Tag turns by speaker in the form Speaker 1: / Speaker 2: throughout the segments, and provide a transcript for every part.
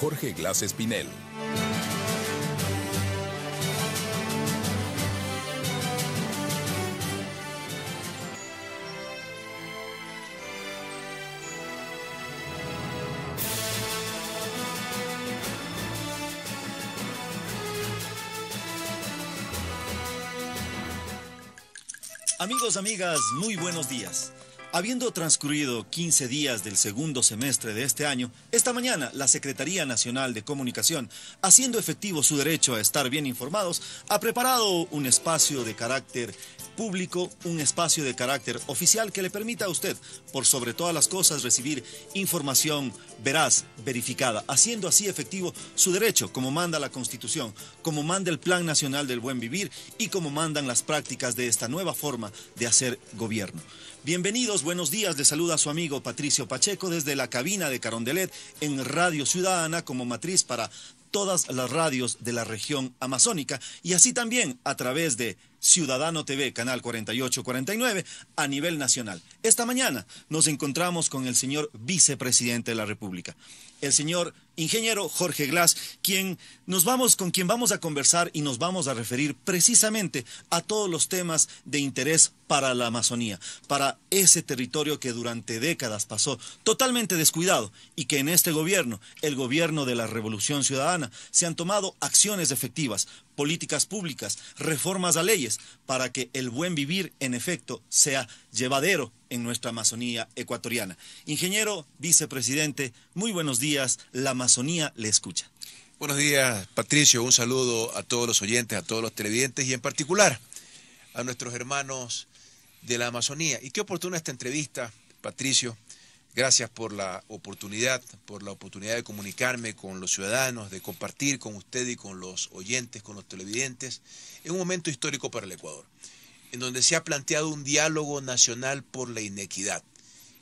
Speaker 1: Jorge Glass Espinel.
Speaker 2: Amigos, amigas, muy buenos días. Habiendo transcurrido 15 días del segundo semestre de este año, esta mañana la Secretaría Nacional de Comunicación, haciendo efectivo su derecho a estar bien informados, ha preparado un espacio de carácter público, un espacio de carácter oficial que le permita a usted, por sobre todas las cosas, recibir información veraz, verificada, haciendo así efectivo su derecho, como manda la Constitución, como manda el Plan Nacional del Buen Vivir y como mandan las prácticas de esta nueva forma de hacer gobierno. Bienvenidos, buenos días. Les saluda a su amigo Patricio Pacheco desde la cabina de Carondelet en Radio Ciudadana como matriz para todas las radios de la región amazónica y así también a través de Ciudadano TV, canal 4849, a nivel nacional. Esta mañana nos encontramos con el señor vicepresidente de la República, el señor ingeniero Jorge Glass, quien nos vamos, con quien vamos a conversar y nos vamos a referir precisamente a todos los temas de interés para la Amazonía, para ese territorio que durante décadas pasó totalmente descuidado y que en este gobierno, el gobierno de la Revolución Ciudadana, se han tomado acciones efectivas políticas públicas, reformas a leyes, para que el buen vivir, en efecto, sea llevadero en nuestra Amazonía ecuatoriana. Ingeniero, vicepresidente, muy buenos días. La Amazonía
Speaker 1: le escucha. Buenos días, Patricio. Un saludo a todos los oyentes, a todos los televidentes y en particular a nuestros hermanos de la Amazonía. Y qué oportuna esta entrevista, Patricio, Gracias por la oportunidad, por la oportunidad de comunicarme con los ciudadanos, de compartir con usted y con los oyentes, con los televidentes, en un momento histórico para el Ecuador, en donde se ha planteado un diálogo nacional por la inequidad.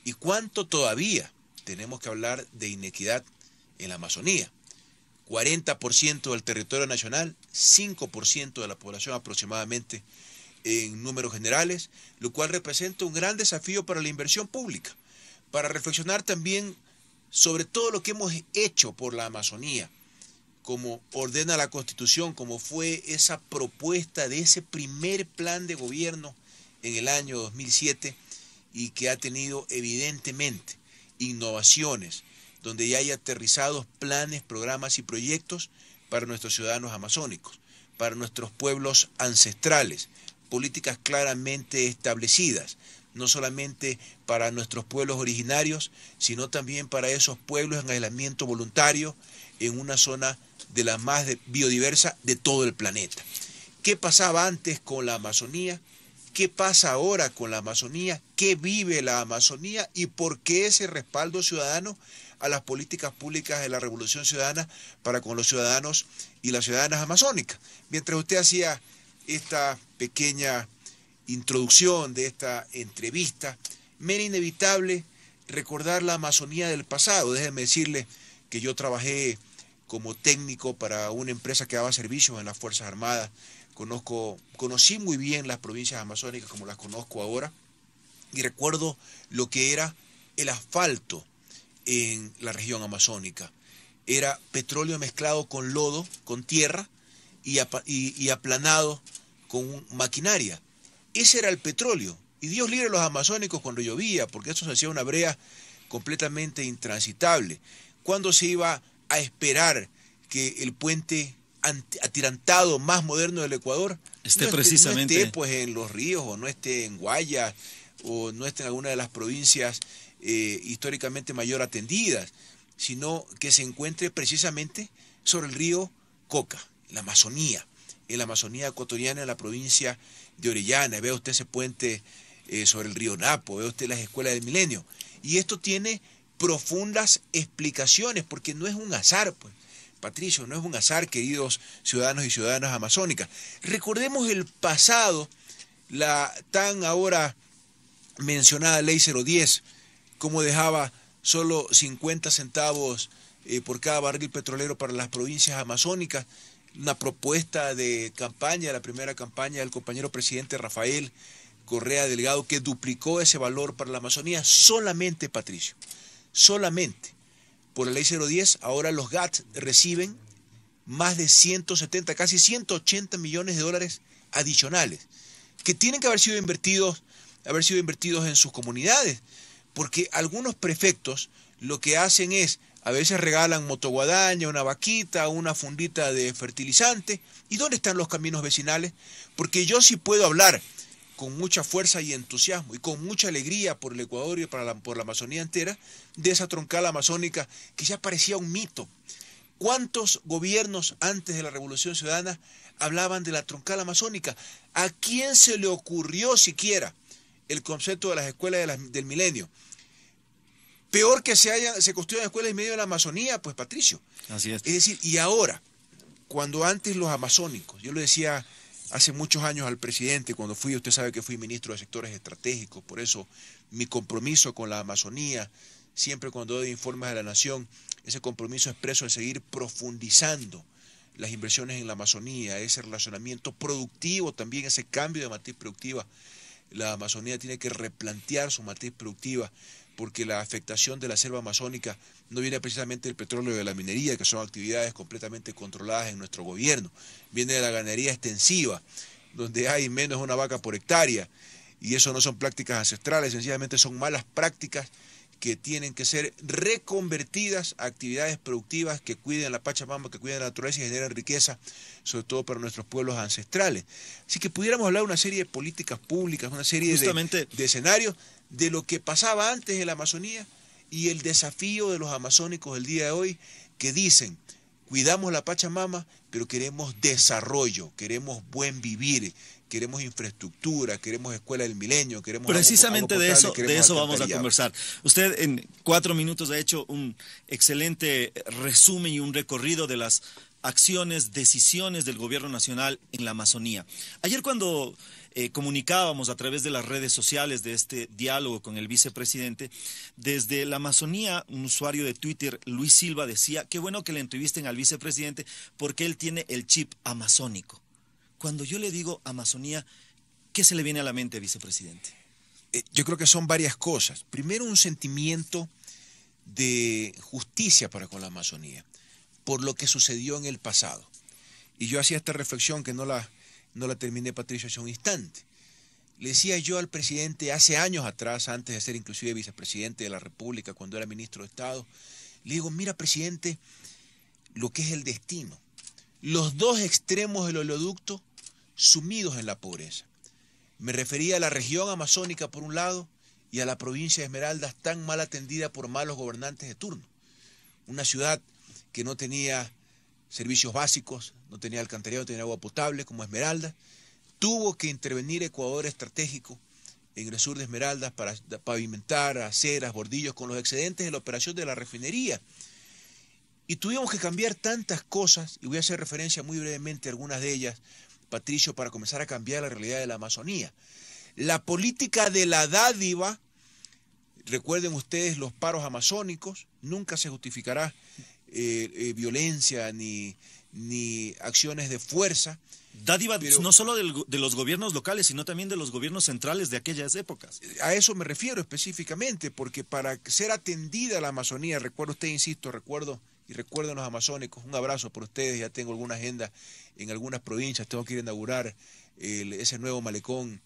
Speaker 1: ¿Y cuánto todavía tenemos que hablar de inequidad en la Amazonía? 40% del territorio nacional, 5% de la población aproximadamente en números generales, lo cual representa un gran desafío para la inversión pública para reflexionar también sobre todo lo que hemos hecho por la Amazonía, como ordena la Constitución, como fue esa propuesta de ese primer plan de gobierno en el año 2007 y que ha tenido evidentemente innovaciones, donde ya hay aterrizados planes, programas y proyectos para nuestros ciudadanos amazónicos, para nuestros pueblos ancestrales, políticas claramente establecidas, no solamente para nuestros pueblos originarios, sino también para esos pueblos en aislamiento voluntario en una zona de la más biodiversa de todo el planeta. ¿Qué pasaba antes con la Amazonía? ¿Qué pasa ahora con la Amazonía? ¿Qué vive la Amazonía? ¿Y por qué ese respaldo ciudadano a las políticas públicas de la Revolución Ciudadana para con los ciudadanos y las ciudadanas amazónicas? Mientras usted hacía esta pequeña introducción de esta entrevista, me era inevitable recordar la Amazonía del pasado. Déjenme decirle que yo trabajé como técnico para una empresa que daba servicios en las Fuerzas Armadas. Conozco, conocí muy bien las provincias amazónicas como las conozco ahora y recuerdo lo que era el asfalto en la región amazónica. Era petróleo mezclado con lodo, con tierra y, aplanado con maquinaria. Ese era el petróleo. Y Dios libre a los amazónicos cuando llovía, porque eso se hacía una brea completamente intransitable. ¿Cuándo se iba a esperar que el puente atirantado más moderno del Ecuador esté precisamente pues en los ríos o no esté en Guayas o no esté en alguna de las provincias eh, históricamente mayor atendidas, sino que se encuentre precisamente sobre el río Coca, la Amazonía, en la Amazonía ecuatoriana, en la provincia de Orellana, ve usted ese puente eh, sobre el río Napo, ve usted las escuelas del milenio. Y esto tiene profundas explicaciones, porque no es un azar, pues. Patricio, no es un azar, queridos ciudadanos y ciudadanas amazónicas. Recordemos el pasado, la tan ahora mencionada ley 010, como dejaba solo 50 centavos eh, por cada barril petrolero para las provincias amazónicas, una propuesta de campaña, la primera campaña del compañero presidente Rafael Correa Delgado, que duplicó ese valor para la Amazonía solamente, Patricio, solamente. Por la ley 010, ahora los GATS reciben más de 170, casi 180 millones de dólares adicionales, que tienen que haber sido invertidos, haber sido invertidos en sus comunidades, porque algunos prefectos lo que hacen es a veces regalan motoguadaña, una vaquita, una fundita de fertilizante. ¿Y dónde están los caminos vecinales? Porque yo sí puedo hablar con mucha fuerza y entusiasmo y con mucha alegría por el Ecuador y por la Amazonía entera de esa troncal amazónica que ya parecía un mito. ¿Cuántos gobiernos antes de la Revolución Ciudadana hablaban de la troncal amazónica? ¿A quién se le ocurrió siquiera el concepto de las escuelas del milenio? Peor que se, haya, se construyan escuelas en medio de la Amazonía, pues Patricio. Así es. Es decir, y ahora, cuando antes los amazónicos, yo lo decía hace muchos años al presidente, cuando fui, usted sabe que fui ministro de sectores estratégicos, por eso mi compromiso con la Amazonía, siempre cuando doy informes a la nación, ese compromiso expreso de seguir profundizando las inversiones en la Amazonía, ese relacionamiento productivo también, ese cambio de matriz productiva. La Amazonía tiene que replantear su matriz productiva porque la afectación de la selva amazónica no viene precisamente del petróleo o de la minería, que son actividades completamente controladas en nuestro gobierno, viene de la ganadería extensiva, donde hay menos una vaca por hectárea, y eso no son prácticas ancestrales, sencillamente son malas prácticas que tienen que ser reconvertidas a actividades productivas que cuiden la Pachamama, que cuiden la naturaleza y generen riqueza, sobre todo para nuestros pueblos ancestrales. Así que pudiéramos hablar de una serie de políticas públicas, una serie de, escenarios de lo que pasaba antes en la Amazonía y el desafío de los amazónicos el día de hoy que dicen, cuidamos la Pachamama, pero queremos desarrollo, queremos buen vivir, queremos infraestructura, queremos escuela del milenio, queremos... Precisamente de eso, de eso vamos a conversar.
Speaker 2: Usted en cuatro minutos ha hecho un excelente resumen y un recorrido de las acciones, decisiones del gobierno nacional en la Amazonía. Ayer cuando eh, comunicábamos a través de las redes sociales de este diálogo con el vicepresidente, desde la Amazonía, un usuario de Twitter, Luis Silva, decía, qué bueno que le entrevisten al vicepresidente porque él tiene el chip amazónico. Cuando yo le digo
Speaker 1: Amazonía, ¿qué se le viene a la mente, vicepresidente? Eh, yo creo que son varias cosas. Primero, un sentimiento de justicia para con la Amazonía, por lo que sucedió en el pasado. Y yo hacía esta reflexión que no la no la terminé Patricio hace un instante. Le decía yo al presidente hace años atrás, antes de ser inclusive vicepresidente de la República, cuando era ministro de Estado, le digo, mira presidente, lo que es el destino. Los dos extremos del oleoducto sumidos en la pobreza. Me refería a la región amazónica por un lado y a la provincia de Esmeraldas tan mal atendida por malos gobernantes de turno. Una ciudad que no tenía servicios básicos, no tenía alcantarillado, no tenía agua potable como Esmeralda. Tuvo que intervenir Ecuador estratégico en el sur de Esmeraldas para pavimentar aceras, bordillos con los excedentes de la operación de la refinería. Y tuvimos que cambiar tantas cosas, y voy a hacer referencia muy brevemente a algunas de ellas, Patricio, para comenzar a cambiar la realidad de la Amazonía. La política de la dádiva, recuerden ustedes los paros amazónicos, nunca se justificará eh, eh, violencia ni, ni acciones de fuerza. no solo de los gobiernos locales, sino también de los gobiernos centrales de aquellas épocas. A eso me refiero específicamente, porque para ser atendida la Amazonía, recuerdo usted, insisto, recuerdo y recuerden los amazónicos, un abrazo por ustedes, ya tengo alguna agenda en algunas provincias, tengo que inaugurar ese nuevo malecón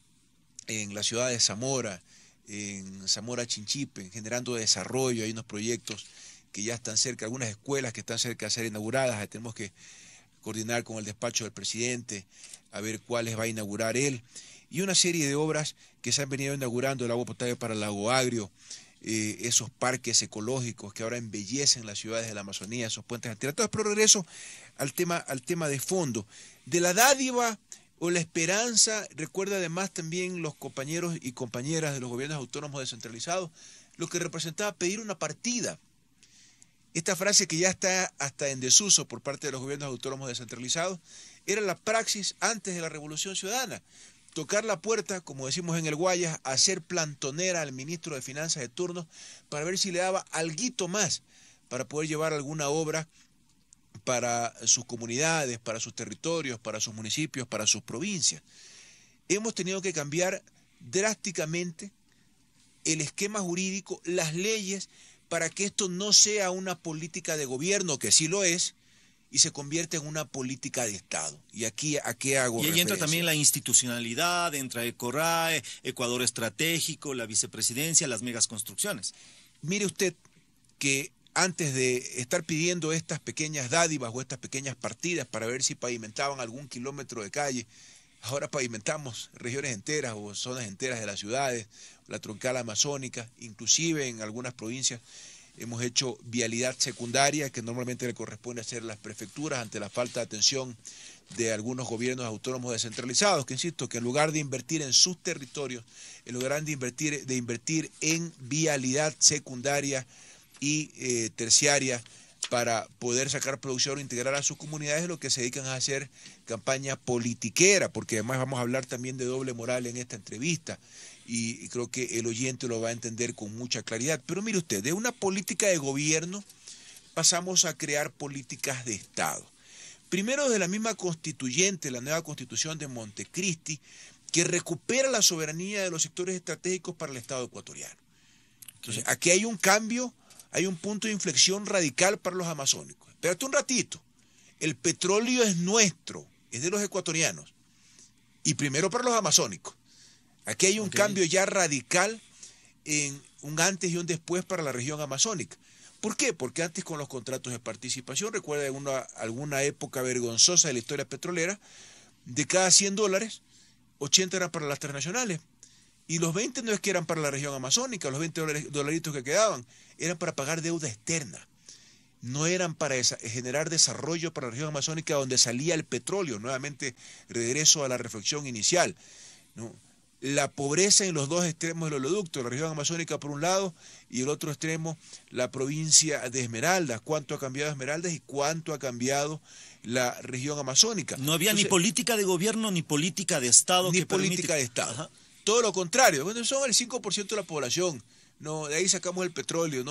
Speaker 1: en la ciudad de Zamora, en Zamora Chinchipe, generando desarrollo, hay unos proyectos que ya están cerca, algunas escuelas que están cerca de ser inauguradas, tenemos que coordinar con el despacho del presidente, a ver cuáles va a inaugurar él, y una serie de obras que se han venido inaugurando, el agua potable para el lago agrio, eh, esos parques ecológicos que ahora embellecen las ciudades de la Amazonía, esos puentes antiratos. Pero regreso al tema, al tema de fondo, de la dádiva o la esperanza, recuerda además también los compañeros y compañeras de los gobiernos autónomos descentralizados, lo que representaba pedir una partida esta frase que ya está hasta en desuso por parte de los gobiernos autónomos descentralizados era la praxis antes de la Revolución Ciudadana. Tocar la puerta, como decimos en el Guayas, hacer plantonera al ministro de Finanzas de turno para ver si le daba alguito más para poder llevar alguna obra para sus comunidades, para sus territorios, para sus municipios, para sus provincias. Hemos tenido que cambiar drásticamente el esquema jurídico, las leyes para que esto no sea una política de gobierno, que sí lo es, y se convierte en una política de Estado. ¿Y aquí a qué hago? Y ahí entra también
Speaker 2: la institucionalidad, entra el Ecuador Estratégico, la vicepresidencia, las megas
Speaker 1: construcciones. Mire usted que antes de estar pidiendo estas pequeñas dádivas o estas pequeñas partidas para ver si pavimentaban algún kilómetro de calle, Ahora pavimentamos regiones enteras o zonas enteras de las ciudades, la troncal amazónica, inclusive en algunas provincias hemos hecho vialidad secundaria que normalmente le corresponde hacer a las prefecturas ante la falta de atención de algunos gobiernos autónomos descentralizados, que insisto, que en lugar de invertir en sus territorios, en lugar de invertir, de invertir en vialidad secundaria y eh, terciaria, para poder sacar producción o e integrar a sus comunidades, lo que se dedican a hacer campaña politiquera, porque además vamos a hablar también de doble moral en esta entrevista y creo que el oyente lo va a entender con mucha claridad. Pero mire usted, de una política de gobierno pasamos a crear políticas de Estado. Primero de la misma constituyente, la nueva constitución de Montecristi, que recupera la soberanía de los sectores estratégicos para el Estado ecuatoriano. Entonces, aquí hay un cambio hay un punto de inflexión radical para los amazónicos. Espérate un ratito, el petróleo es nuestro, es de los ecuatorianos, y primero para los amazónicos. Aquí hay un cambio ya radical en un antes y un después para la región amazónica. ¿Por qué? Porque antes con los contratos de participación, recuerda alguna época vergonzosa de la historia petrolera, de cada 100 dólares, 80 eran para las transnacionales, y los 20 no es que eran para la región amazónica, los 20 dolaritos que quedaban, eran para pagar deuda externa. No eran para generar desarrollo para la región amazónica donde salía el petróleo. Nuevamente regreso a la reflexión inicial. La pobreza en los dos extremos del oleoducto, la región amazónica por un lado y el otro extremo la provincia de Esmeraldas. ¿Cuánto ha cambiado Esmeraldas y cuánto ha cambiado la región amazónica? No había ni política de gobierno ni política de Estado. Ni política de Estado todo lo contrario, son el 5% de la población, de ahí sacamos el petróleo,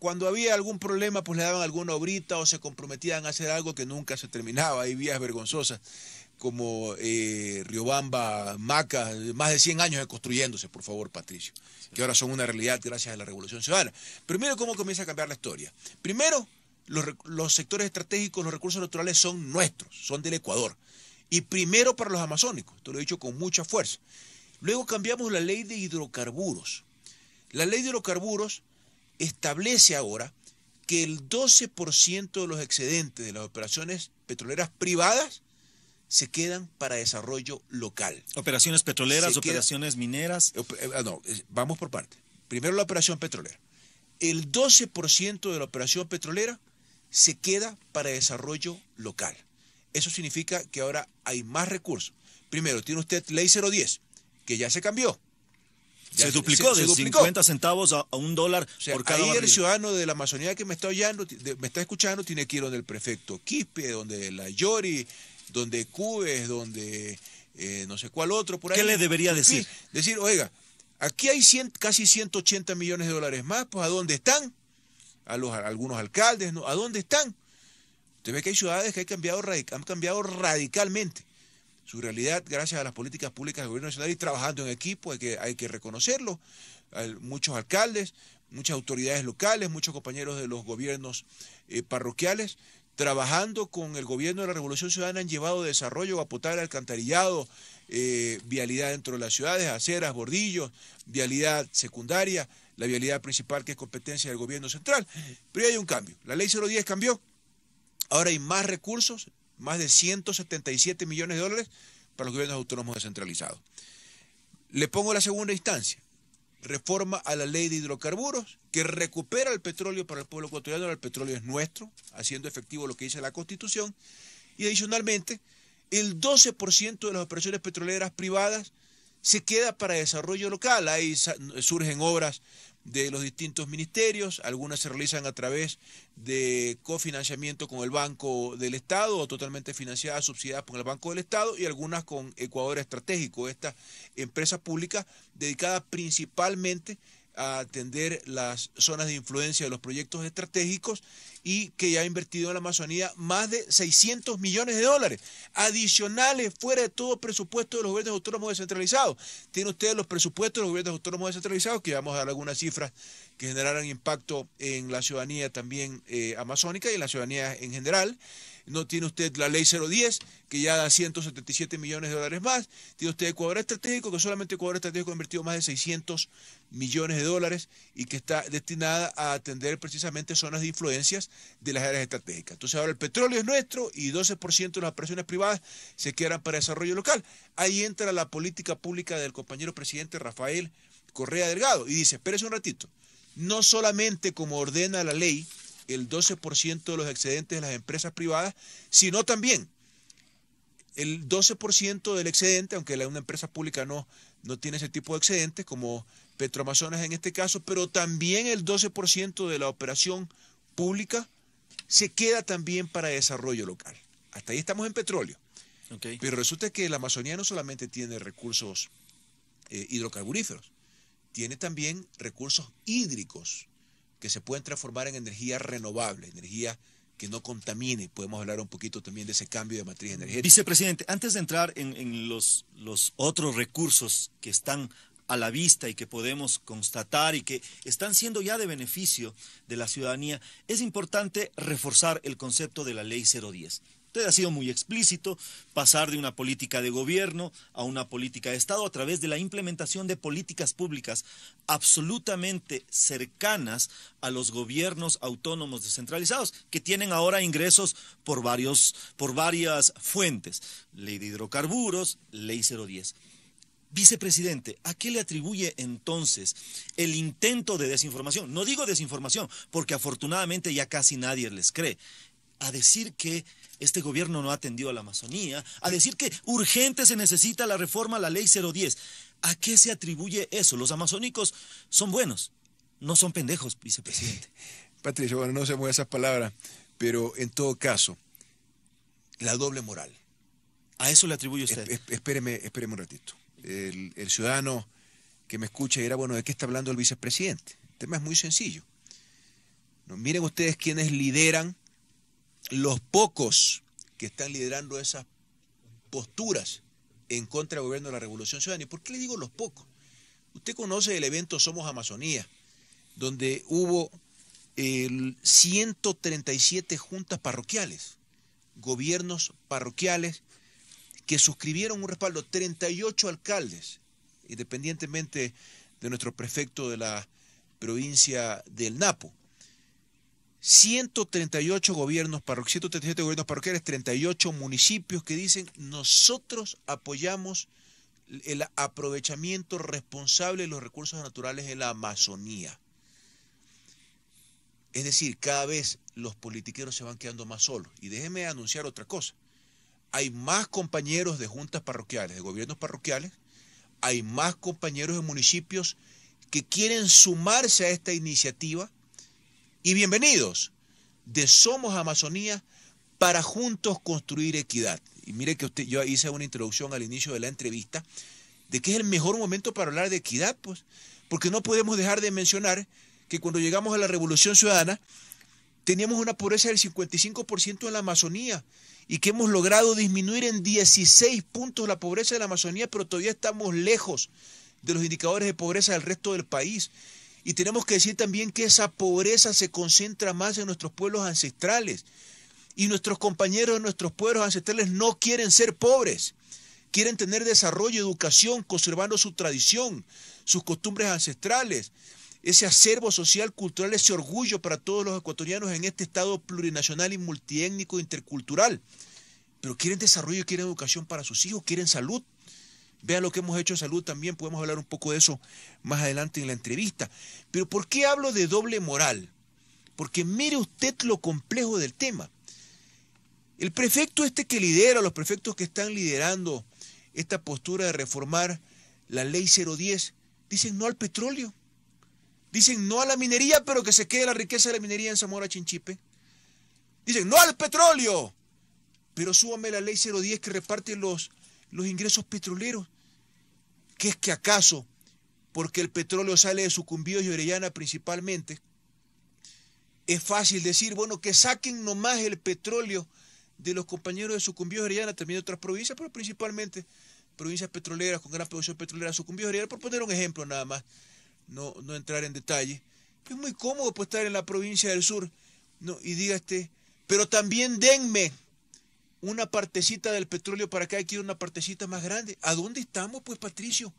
Speaker 1: cuando había algún problema pues le daban alguna obrita o se comprometían a hacer algo que nunca se terminaba, hay vías vergonzosas como eh, Riobamba, Maca, más de 100 años de construyéndose, por favor, Patricio, que ahora son una realidad gracias a la Revolución Ciudadana. Primero, cómo comienza a cambiar la historia. Primero, los, los, sectores estratégicos, los recursos naturales son nuestros, son del Ecuador. Y primero para los amazónicos, te lo he dicho con mucha fuerza. Luego cambiamos la ley de hidrocarburos. La ley de hidrocarburos establece ahora que el 12% de los excedentes de las operaciones petroleras privadas se quedan para desarrollo local. Operaciones petroleras, operaciones mineras. Eh, eh, ah, no, vamos por parte. Primero la operación petrolera. El 12% de la operación petrolera se queda para desarrollo local. Eso significa que ahora hay más recursos. Primero, tiene usted ley 010, que ya se cambió. se duplicó de 50 centavos a, un dólar o por cada ahí el ciudadano de la Amazonía que me está oyendo, me está escuchando, tiene que ir donde el prefecto Quispe, donde la Yori, donde Cubes, donde eh, no sé cuál otro por ahí. ¿Qué le debería decir? Decir, oiga, aquí hay casi 180 millones de dólares más, pues ¿a dónde están? A, los, algunos alcaldes, ¿no? ¿A dónde están? Usted ve que hay ciudades que han cambiado radicalmente su realidad gracias a las políticas públicas del gobierno nacional y trabajando en equipo, hay que, hay que reconocerlo. muchos alcaldes, muchas autoridades locales, muchos compañeros de los gobiernos eh, parroquiales, trabajando con el gobierno de la Revolución Ciudadana han llevado desarrollo a alcantarillado, eh, vialidad dentro de las ciudades, aceras, bordillos, vialidad secundaria, la vialidad principal que es competencia del gobierno central. Pero hay un cambio. La ley 010 cambió. Ahora hay más recursos, más de 177 millones de dólares para los gobiernos autónomos descentralizados. Le pongo la segunda instancia, reforma a la ley de hidrocarburos que recupera el petróleo para el pueblo ecuatoriano, el petróleo es nuestro, haciendo efectivo lo que dice la Constitución, y adicionalmente el 12% de las operaciones petroleras privadas se queda para desarrollo local, ahí surgen obras de los distintos ministerios, algunas se realizan a través de cofinanciamiento con el Banco del Estado o totalmente financiadas, subsidiadas por el Banco del Estado y algunas con Ecuador Estratégico, esta empresa pública dedicada principalmente a atender las zonas de influencia de los proyectos estratégicos y que ya ha invertido en la Amazonía más de 600 millones de dólares adicionales fuera de todo presupuesto de los gobiernos autónomos descentralizados. Tienen ustedes los presupuestos de los gobiernos autónomos descentralizados, que vamos a dar algunas cifras que generarán impacto en la ciudadanía también eh, amazónica y en la ciudadanía en general no tiene usted la ley 010, que ya da 177 millones de dólares más, tiene usted Ecuador Estratégico, que solamente Ecuador Estratégico ha invertido más de 600 millones de dólares y que está destinada a atender precisamente zonas de influencias de las áreas estratégicas. Entonces ahora el petróleo es nuestro y 12% de las operaciones privadas se quedan para desarrollo local. Ahí entra la política pública del compañero presidente Rafael Correa Delgado y dice, espérese un ratito, no solamente como ordena la ley, el 12% de los excedentes de las empresas privadas, sino también el 12% del excedente, aunque una empresa pública no, no tiene ese tipo de excedentes, como Petroamazonas en este caso, pero también el 12% de la operación pública se queda también para desarrollo local. Hasta ahí estamos en petróleo. Pero resulta que la Amazonía no solamente tiene recursos eh, hidrocarburíferos, tiene también recursos hídricos que se pueden transformar en energía renovable, energía que no contamine. Podemos hablar un poquito también de ese cambio de matriz energética. Vicepresidente, antes de entrar en, los,
Speaker 2: los otros recursos que están a la vista y que podemos constatar y que están siendo ya de beneficio de la ciudadanía, es importante reforzar el concepto de la ley 010. Usted ha sido muy explícito, pasar de una política de gobierno a una política de Estado a través de la implementación de políticas públicas absolutamente cercanas a los gobiernos autónomos descentralizados, que tienen ahora ingresos por, varios, por varias fuentes, ley de hidrocarburos, ley 010. Vicepresidente, ¿a qué le atribuye entonces el intento de desinformación? No digo desinformación, porque afortunadamente ya casi nadie les cree. A decir que este gobierno no ha atendido a la Amazonía, a decir que urgente se necesita la reforma a la ley 010. ¿A qué se atribuye eso? Los amazónicos son buenos,
Speaker 1: no son pendejos, vicepresidente. Patricio, bueno, no se mueve esas palabras, pero en todo caso, la doble moral. A eso le atribuye usted. espéreme, un ratito. El, ciudadano que me escucha era bueno, ¿de qué está hablando el vicepresidente? El tema es muy sencillo. miren ustedes quienes lideran los pocos que están liderando esas posturas en contra del gobierno de la Revolución Ciudadana. ¿Y por qué le digo los pocos? Usted conoce el evento Somos Amazonía, donde hubo el 137 juntas parroquiales, gobiernos parroquiales que suscribieron un respaldo, 38 alcaldes, independientemente de nuestro prefecto de la provincia del Napo. 138 gobiernos parroquiales, 137 gobiernos parroquiales, 38 municipios que dicen nosotros apoyamos el aprovechamiento responsable de los recursos naturales de la Amazonía. Es decir, cada vez los politiqueros se van quedando más solos. Y déjeme anunciar otra cosa. Hay más compañeros de juntas parroquiales, de gobiernos parroquiales, hay más compañeros de municipios que quieren sumarse a esta iniciativa y bienvenidos de Somos Amazonía para juntos construir equidad. Y mire que usted, yo hice una introducción al inicio de la entrevista de que es el mejor momento para hablar de equidad, pues, porque no podemos dejar de mencionar que cuando llegamos a la Revolución Ciudadana teníamos una pobreza del 55% en la Amazonía y que hemos logrado disminuir en 16 puntos la pobreza de la Amazonía, pero todavía estamos lejos de los indicadores de pobreza del resto del país. Y tenemos que decir también que esa pobreza se concentra más en nuestros pueblos ancestrales. Y nuestros compañeros de nuestros pueblos ancestrales no quieren ser pobres. Quieren tener desarrollo, educación, conservando su tradición, sus costumbres ancestrales, ese acervo social, cultural, ese orgullo para todos los ecuatorianos en este estado plurinacional y multiétnico intercultural. Pero quieren desarrollo, quieren educación para sus hijos, quieren salud, Vean lo que hemos hecho en salud también, podemos hablar un poco de eso más adelante en la entrevista. Pero ¿por qué hablo de doble moral? Porque mire usted lo complejo del tema. El prefecto este que lidera, los prefectos que están liderando esta postura de reformar la ley 010, dicen no al petróleo, dicen no a la minería, pero que se quede la riqueza de la minería en Zamora Chinchipe. Dicen no al petróleo, pero súbame la ley 010 que reparte los, los ingresos petroleros. ¿Qué es que acaso, porque el petróleo sale de Sucumbíos y Orellana principalmente, es fácil decir, bueno, que saquen nomás el petróleo de los compañeros de Sucumbíos y Orellana, también de otras provincias, pero principalmente provincias petroleras con gran producción petrolera, Sucumbíos y Orellana, por poner un ejemplo nada más, no, no entrar en detalle. Es muy cómodo pues, estar en la provincia del sur ¿no? y diga este, pero también denme una partecita del petróleo para acá hay que ir una partecita más grande. ¿A dónde estamos, pues, Patricio?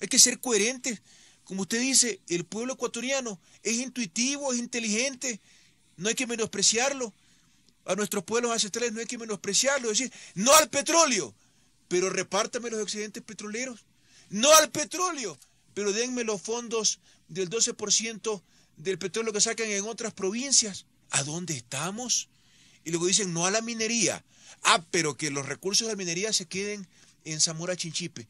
Speaker 1: Hay que ser coherentes. Como usted dice, el pueblo ecuatoriano es intuitivo, es inteligente, no hay que menospreciarlo. A nuestros pueblos ancestrales no hay que menospreciarlo, es decir, no al petróleo, pero repártame los excedentes petroleros. No al petróleo, pero denme los fondos del 12% del petróleo que sacan en otras provincias. ¿A dónde estamos? Y luego dicen no a la minería. Ah, pero que los recursos de la minería se queden en Zamora Chinchipe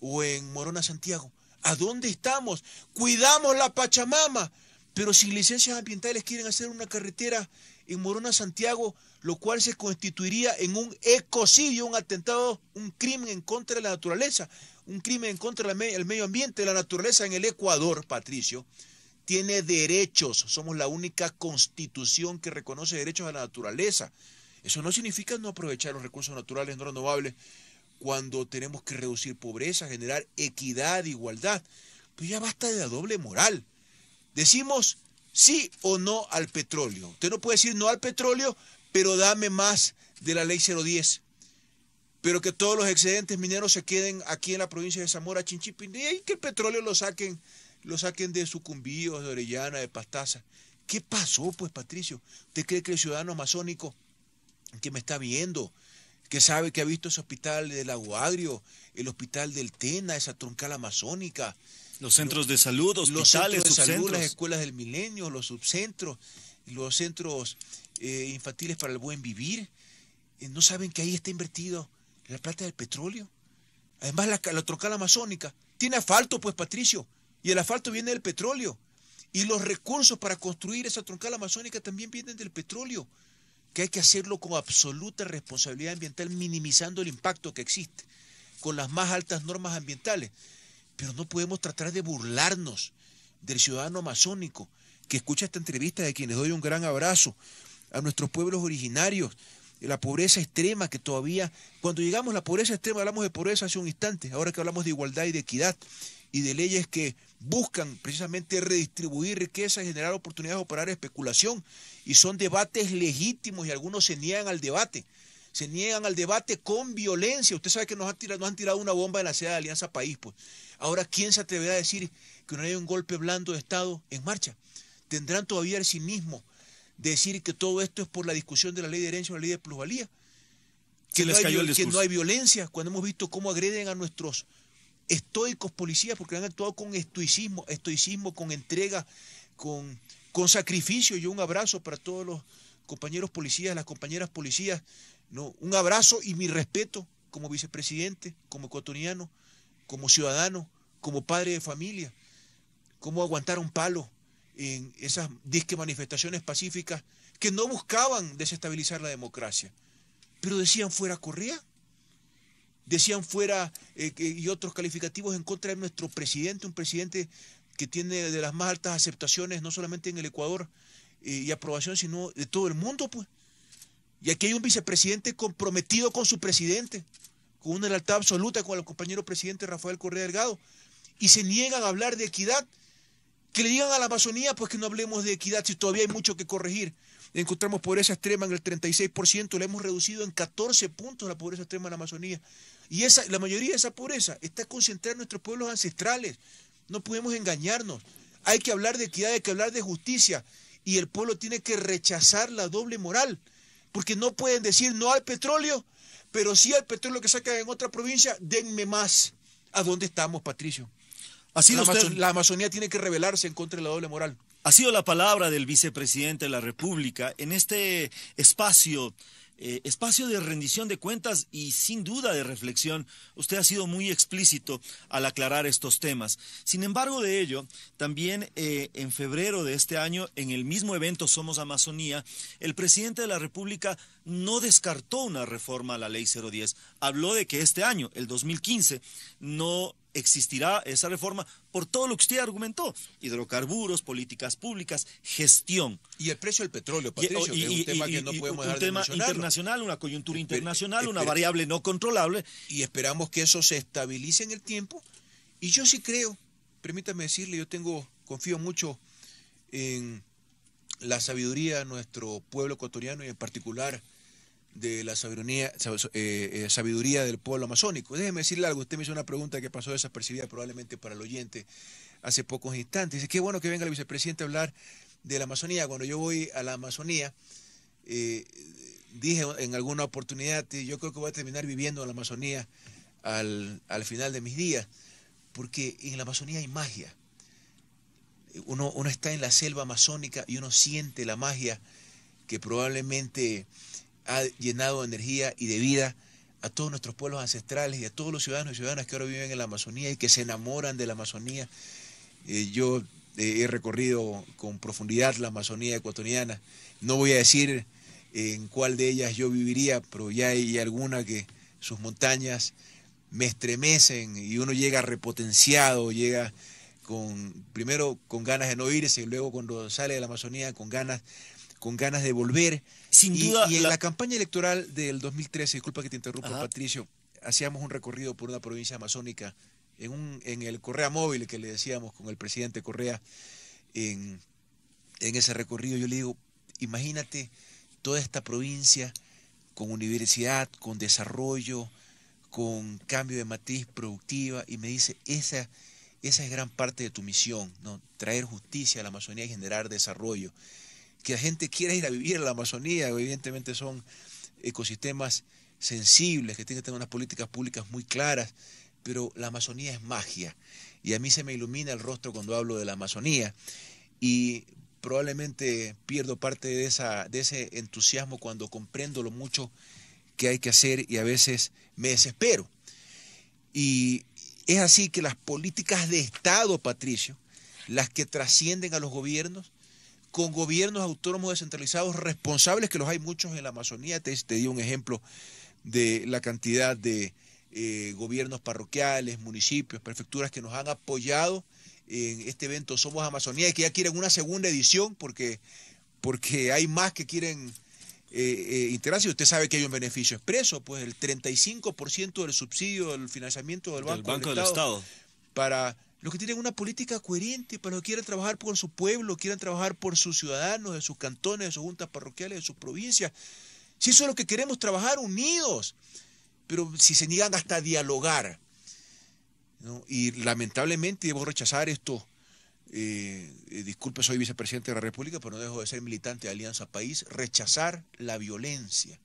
Speaker 1: o en Morona Santiago. ¿A dónde estamos? Cuidamos la Pachamama. Pero sin licencias ambientales quieren hacer una carretera en Morona Santiago, lo cual se constituiría en un ecocidio, un atentado, un crimen en contra de la naturaleza, un crimen en contra del medio ambiente, la naturaleza en el Ecuador, Patricio tiene derechos. Somos la única constitución que reconoce derechos a la naturaleza. Eso no significa no aprovechar los recursos naturales no renovables cuando tenemos que reducir pobreza, generar equidad, igualdad. Pero pues ya basta de la doble moral. Decimos sí o no al petróleo. Usted no puede decir no al petróleo, pero dame más de la ley 010. Pero que todos los excedentes mineros se queden aquí en la provincia de Zamora, Chinchipe y que el petróleo lo saquen lo saquen de Sucumbíos, de Orellana, de Pastaza. ¿Qué pasó, pues, Patricio? ¿Usted cree que el ciudadano amazónico que me está viendo, que sabe que ha visto ese hospital del Aguagrio, el hospital del Tena, esa troncal amazónica?
Speaker 2: Los centros de salud, hospitales, los centros de salud, las escuelas
Speaker 1: del milenio, los subcentros, los centros eh, infantiles para el buen vivir. Eh, ¿No saben que ahí está invertido la plata del petróleo? Además, la, la troncal amazónica tiene asfalto, pues, Patricio. Y el asfalto viene del petróleo. Y los recursos para construir esa troncal amazónica también vienen del petróleo, que hay que hacerlo con absoluta responsabilidad ambiental, minimizando el impacto que existe, con las más altas normas ambientales. Pero no podemos tratar de burlarnos del ciudadano amazónico que escucha esta entrevista, de quienes doy un gran abrazo, a nuestros pueblos originarios, la pobreza extrema que todavía, cuando llegamos a la pobreza extrema hablamos de pobreza hace un instante, ahora que hablamos de igualdad y de equidad y de leyes que buscan precisamente redistribuir riqueza, generar oportunidades, operar especulación. Y son debates legítimos y algunos se niegan al debate. Se niegan al debate con violencia. Usted sabe que nos han tirado, han tirado una bomba en la sede de Alianza País. Pues. Ahora, ¿quién se atreverá a decir que no hay un golpe blando de Estado en marcha? Tendrán todavía el cinismo de decir que todo esto es por la discusión de la ley de herencia o la ley de plusvalía. que no hay violencia, cuando hemos visto cómo agreden a nuestros estoicos policías porque han actuado con estoicismo, estoicismo con entrega, con, con sacrificio. y un abrazo para todos los compañeros policías, las compañeras policías. No, un abrazo y mi respeto como vicepresidente, como ecuatoriano, como ciudadano, como padre de familia. Cómo aguantar un palo en esas disque manifestaciones pacíficas que no buscaban desestabilizar la democracia, pero decían fuera corría decían fuera eh, y otros calificativos en contra de nuestro presidente, un presidente que tiene de las más altas aceptaciones, no solamente en el Ecuador eh, y aprobación, sino de todo el mundo, pues. Y aquí hay un vicepresidente comprometido con su presidente, con una lealtad absoluta con el compañero presidente Rafael Correa Delgado, y se niegan a hablar de equidad que le digan a la Amazonía, pues que no hablemos de equidad si todavía hay mucho que corregir. Encontramos pobreza extrema en el 36%, la hemos reducido en 14 puntos la pobreza extrema en la Amazonía. Y esa, la mayoría de esa pobreza está concentrada en nuestros pueblos ancestrales. No podemos engañarnos. Hay que hablar de equidad, hay que hablar de justicia. Y el pueblo tiene que rechazar la doble moral. Porque no pueden decir no al petróleo, pero sí al petróleo que sacan en otra provincia, denme más. ¿A dónde estamos, Patricio? la, Amazonía tiene que rebelarse en contra de la doble moral.
Speaker 2: Ha sido la palabra del vicepresidente de la República en este espacio eh, espacio de rendición de cuentas y sin duda de reflexión. Usted ha sido muy explícito al aclarar estos temas. Sin embargo de ello, también eh, en febrero de este año, en el mismo evento Somos Amazonía, el presidente de la República no descartó una reforma a la ley 010. Habló de que este año, el 2015, no existirá esa reforma por todo lo que usted argumentó, hidrocarburos, políticas públicas, gestión. Y el precio del petróleo, Patricio, que es un tema que no podemos un tema internacional,
Speaker 1: una coyuntura internacional, una variable no controlable. Y esperamos que eso se estabilice en el tiempo. Y yo sí creo, permítame decirle, yo tengo, confío mucho en la sabiduría de nuestro pueblo ecuatoriano y en particular de la sabiduría, eh, eh, sabiduría del pueblo amazónico. Déjeme decirle algo, usted me hizo una pregunta que pasó desapercibida probablemente para el oyente hace pocos instantes. Dice, qué bueno que venga el vicepresidente a hablar de la Amazonía. Cuando yo voy a la Amazonía, eh, dije en alguna oportunidad, yo creo que voy a terminar viviendo en la Amazonía al, final de mis días, porque en la Amazonía hay magia. Uno, uno, está en la selva amazónica y uno siente la magia que probablemente ha llenado de energía y de vida a todos nuestros pueblos ancestrales y a todos los ciudadanos y ciudadanas que ahora viven en la Amazonía y que se enamoran de la Amazonía. Eh, yo eh, he recorrido con profundidad la Amazonía ecuatoriana. No voy a decir eh, en cuál de ellas yo viviría, pero ya hay alguna que sus montañas me estremecen y uno llega repotenciado, llega con primero con ganas de no irse y luego cuando sale de la Amazonía con ganas con ganas de volver. Sin y, duda. Y en la... campaña electoral del 2013, disculpa que te interrumpa, Patricio, hacíamos un recorrido por una provincia amazónica en, el Correa Móvil que le decíamos con el presidente Correa. En, ese recorrido yo le digo, imagínate toda esta provincia con universidad, con desarrollo, con cambio de matriz productiva, y me dice, esa, esa es gran parte de tu misión, ¿no? traer justicia a la Amazonía y generar desarrollo que la gente quiera ir a vivir en la Amazonía, evidentemente son ecosistemas sensibles, que tienen que tener unas políticas públicas muy claras, pero la Amazonía es magia y a mí se me ilumina el rostro cuando hablo de la Amazonía y probablemente pierdo parte de, esa, de ese entusiasmo cuando comprendo lo mucho que hay que hacer y a veces me desespero. Y es así que las políticas de Estado, Patricio, las que trascienden a los gobiernos, con gobiernos autónomos descentralizados responsables, que los hay muchos en la Amazonía. Te, di un ejemplo de la cantidad de eh, gobiernos parroquiales, municipios, prefecturas que nos han apoyado en este evento Somos Amazonía y que ya quieren una segunda edición porque, porque hay más que quieren eh, eh, integrarse. Usted sabe que hay un beneficio expreso, pues el 35% del subsidio del financiamiento del Banco, del, Estado, del Estado. para los que tienen una política coherente para los que quieran trabajar por su pueblo, quieran trabajar por sus ciudadanos, de sus cantones, de sus juntas parroquiales, de sus provincias. Si eso es lo que queremos trabajar unidos, pero si se niegan hasta dialogar. Y lamentablemente debo rechazar esto. Eh, eh, disculpe, soy vicepresidente de la República, pero no dejo de ser militante de Alianza País. Rechazar la violencia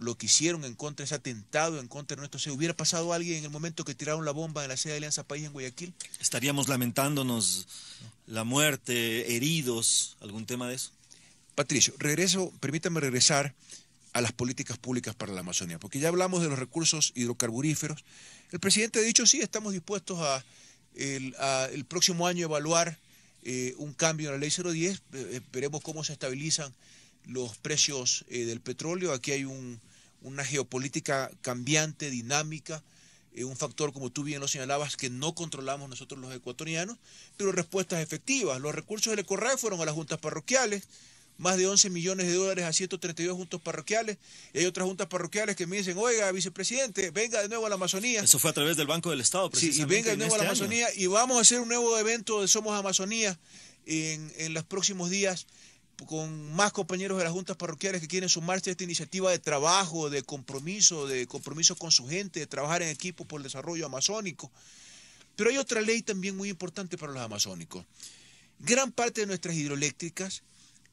Speaker 1: lo que hicieron en contra, de ese atentado en contra de nuestro, se hubiera pasado alguien en el momento que tiraron la bomba en la sede de Alianza País en Guayaquil. Estaríamos lamentándonos la muerte, heridos, algún tema de eso. Patricio, regreso, permítame regresar a las políticas públicas para la Amazonía, porque ya hablamos de los recursos hidrocarburíferos. El presidente ha dicho, sí, estamos dispuestos a el, próximo año evaluar eh, un cambio en la ley 010, eh, eh, veremos cómo se estabilizan los precios eh, del petróleo. Aquí hay una geopolítica cambiante, dinámica, eh, un factor, como tú bien lo señalabas, que no controlamos nosotros los ecuatorianos, pero respuestas efectivas. Los recursos del ECORRAE fueron a las juntas parroquiales, más de 11 millones de dólares a 132 juntas parroquiales. Y hay otras juntas parroquiales que me dicen, oiga, vicepresidente, venga de nuevo a la Amazonía.
Speaker 2: Eso fue a través del Banco del Estado, precisamente. y venga de nuevo a la este Amazonía
Speaker 1: y vamos a hacer un nuevo evento de Somos Amazonía en, en los próximos días con más compañeros de las juntas parroquiales que quieren sumarse a esta iniciativa de trabajo, de compromiso, de compromiso con su gente, de trabajar en equipo por el desarrollo amazónico. Pero hay otra ley también muy importante para los amazónicos. Gran parte de nuestras hidroeléctricas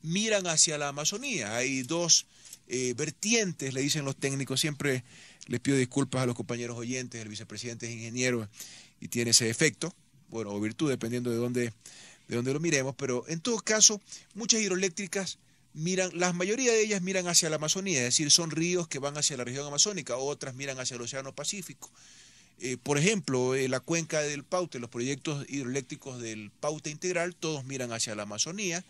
Speaker 1: miran hacia la Amazonía. Hay dos eh, vertientes, le dicen los técnicos. Siempre les pido disculpas a los compañeros oyentes, el vicepresidente es ingeniero y tiene ese efecto, bueno, o virtud, dependiendo de dónde de donde lo miremos, pero en todo caso, muchas hidroeléctricas miran, la mayoría de ellas miran hacia la Amazonía, es decir, son ríos que van hacia la región amazónica, otras miran hacia el Océano Pacífico. Eh, por ejemplo, eh, la cuenca del Paute, los proyectos hidroeléctricos del Paute Integral, todos miran hacia la Amazonía.